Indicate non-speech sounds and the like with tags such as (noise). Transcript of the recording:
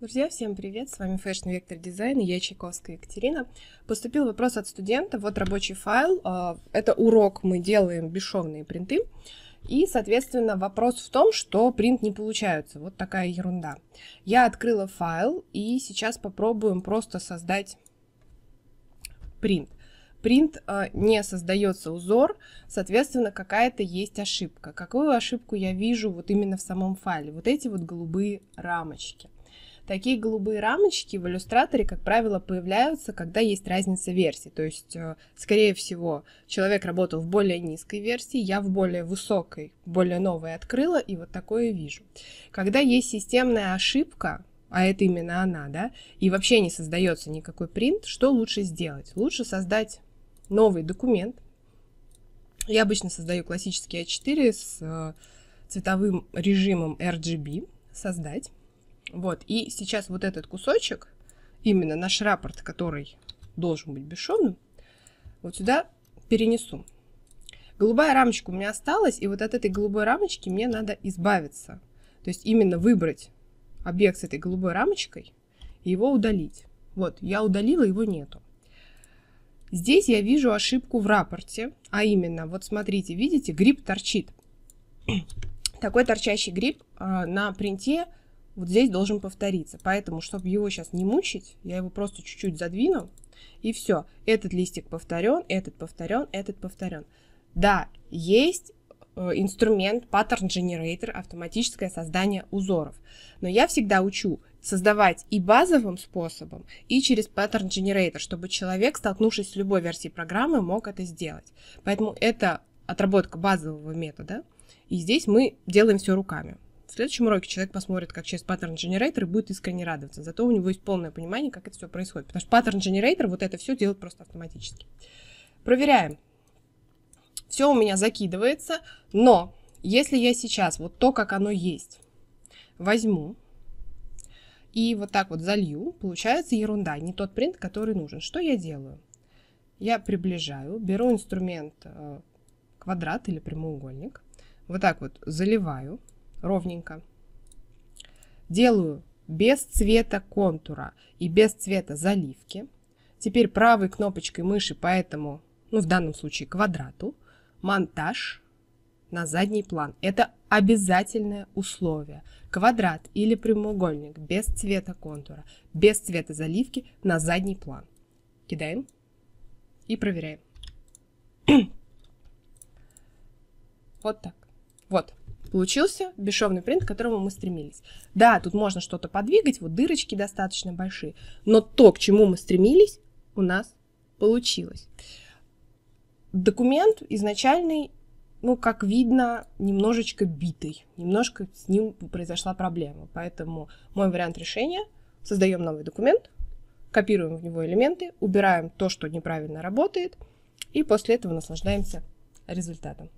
Друзья, всем привет! С вами Fashion Vector Design, я Чайковская Екатерина. Поступил вопрос от студента, вот рабочий файл, а, это урок, мы делаем бесшовные принты, и, соответственно, вопрос в том, что принт не получается, вот такая ерунда. Я открыла файл, и сейчас попробуем просто создать принт. Принт а, не создается узор, соответственно, какая-то есть ошибка. Какую ошибку я вижу вот именно в самом файле? Вот эти вот голубые рамочки – Такие голубые рамочки в иллюстраторе, как правило, появляются, когда есть разница версий. То есть, э, скорее всего, человек работал в более низкой версии, я в более высокой, более новой открыла, и вот такое вижу. Когда есть системная ошибка, а это именно она, да, и вообще не создается никакой принт, что лучше сделать? Лучше создать новый документ. Я обычно создаю классический А4 с э, цветовым режимом RGB. Создать. Вот, и сейчас вот этот кусочек, именно наш рапорт, который должен быть бесшовным, вот сюда перенесу. Голубая рамочка у меня осталась, и вот от этой голубой рамочки мне надо избавиться. То есть именно выбрать объект с этой голубой рамочкой и его удалить. Вот, я удалила, его нету. Здесь я вижу ошибку в рапорте, а именно, вот смотрите, видите, гриб торчит. (clears throat) Такой торчащий гриб а, на принте – вот здесь должен повториться. Поэтому, чтобы его сейчас не мучить, я его просто чуть-чуть задвину, и все. Этот листик повторен, этот повторен, этот повторен. Да, есть э, инструмент Pattern Generator, автоматическое создание узоров. Но я всегда учу создавать и базовым способом, и через Pattern Generator, чтобы человек, столкнувшись с любой версией программы, мог это сделать. Поэтому это отработка базового метода, и здесь мы делаем все руками. В следующем уроке человек посмотрит, как через паттерн генератор и будет искренне радоваться. Зато у него есть полное понимание, как это все происходит. Потому что паттерн генератор вот это все делает просто автоматически. Проверяем. Все у меня закидывается, но если я сейчас вот то, как оно есть, возьму и вот так вот залью, получается ерунда, не тот принт, который нужен. Что я делаю? Я приближаю, беру инструмент э, квадрат или прямоугольник, вот так вот заливаю, ровненько. Делаю без цвета контура и без цвета заливки. Теперь правой кнопочкой мыши поэтому ну в данном случае квадрату, монтаж на задний план. Это обязательное условие. Квадрат или прямоугольник без цвета контура, без цвета заливки на задний план. Кидаем и проверяем. (clears throat) вот так. Вот. Получился бесшовный принт, к которому мы стремились. Да, тут можно что-то подвигать, вот дырочки достаточно большие, но то, к чему мы стремились, у нас получилось. Документ изначальный, ну, как видно, немножечко битый, немножко с ним произошла проблема. Поэтому мой вариант решения – создаем новый документ, копируем в него элементы, убираем то, что неправильно работает, и после этого наслаждаемся результатом.